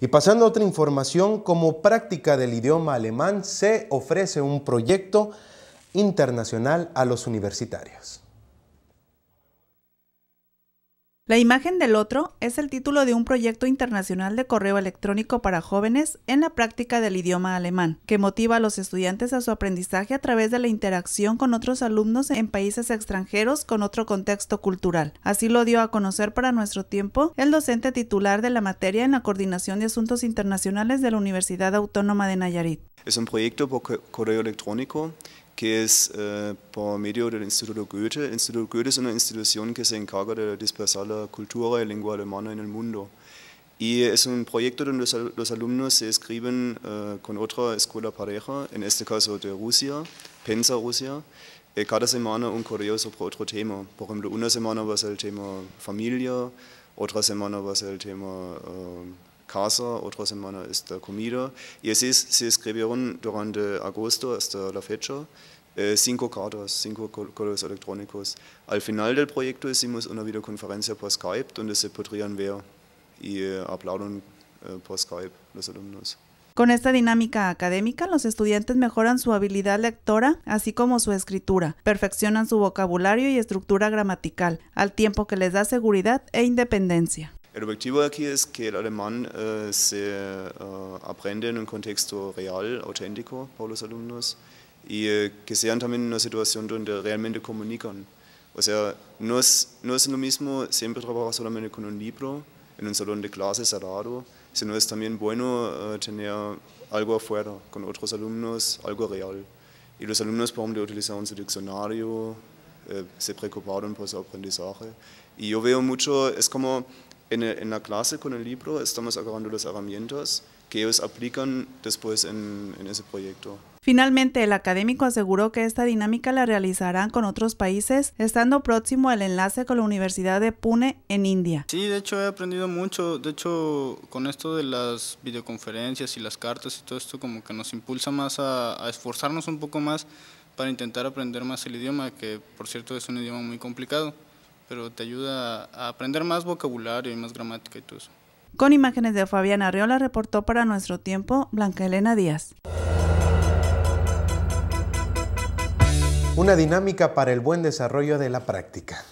Y pasando a otra información, como práctica del idioma alemán se ofrece un proyecto internacional a los universitarios. La imagen del otro es el título de un proyecto internacional de correo electrónico para jóvenes en la práctica del idioma alemán, que motiva a los estudiantes a su aprendizaje a través de la interacción con otros alumnos en países extranjeros con otro contexto cultural. Así lo dio a conocer para nuestro tiempo el docente titular de la materia en la Coordinación de Asuntos Internacionales de la Universidad Autónoma de Nayarit. Es un proyecto por correo electrónico que es er, øh, por medio del Instituto Goethe. El Instituto Goethe es er una institución que se encarga de dispersar la cultura y lengua alemana en el mundo. Y øh, es un proyecto donde los alumnos se escriben er con øh, otra escuela pareja, en este caso de Rusia, Pensa Rusia, cada semana un correo sobre otro tema. Por ejemplo, una semana va a ser el tema familia, otra semana va a ser el tema casa, otra semana está comida. Y así se escribieron durante agosto hasta la fecha äh, cinco cartas, cinco colores electrónicos. Al final del proyecto hicimos una videoconferencia por Skype donde se podrían ver y eh, aplauden eh, por Skype los alumnos. Con esta dinámica académica, los estudiantes mejoran su habilidad lectora, así como su escritura, perfeccionan su vocabulario y estructura gramatical, al tiempo que les da seguridad e independencia. El objetivo aquí es que el alemán eh, se eh, aprenda en un contexto real, auténtico, para los alumnos, y eh, que sean también en una situación donde realmente comunican. O sea, no es, lo mismo siempre trabajar solamente con un libro, en un salón de clases cerrado, sino es también bueno tener algo afuera, con otros alumnos, algo real. Y los alumnos, por ejemplo, utilizaron su diccionario, se preocuparon por su aprendizaje. Y yo veo mucho, es como en, la clase con el libro estamos agarrando las herramientas que ellos aplican después en, ese proyecto. Finalmente, el académico aseguró que esta dinámica la realizarán con otros países, estando próximo el enlace con la Universidad de Pune en India. Sí, de hecho he aprendido mucho, de hecho con esto de las videoconferencias y las cartas y todo esto como que nos impulsa más a esforzarnos un poco más para intentar aprender más el idioma, que por cierto es un idioma muy complicado pero te ayuda a aprender más vocabulario y más gramática y todo eso. Con imágenes de Fabián Arriola reportó para nuestro tiempo Blanca Elena Díaz. Una dinámica para el buen desarrollo de la práctica.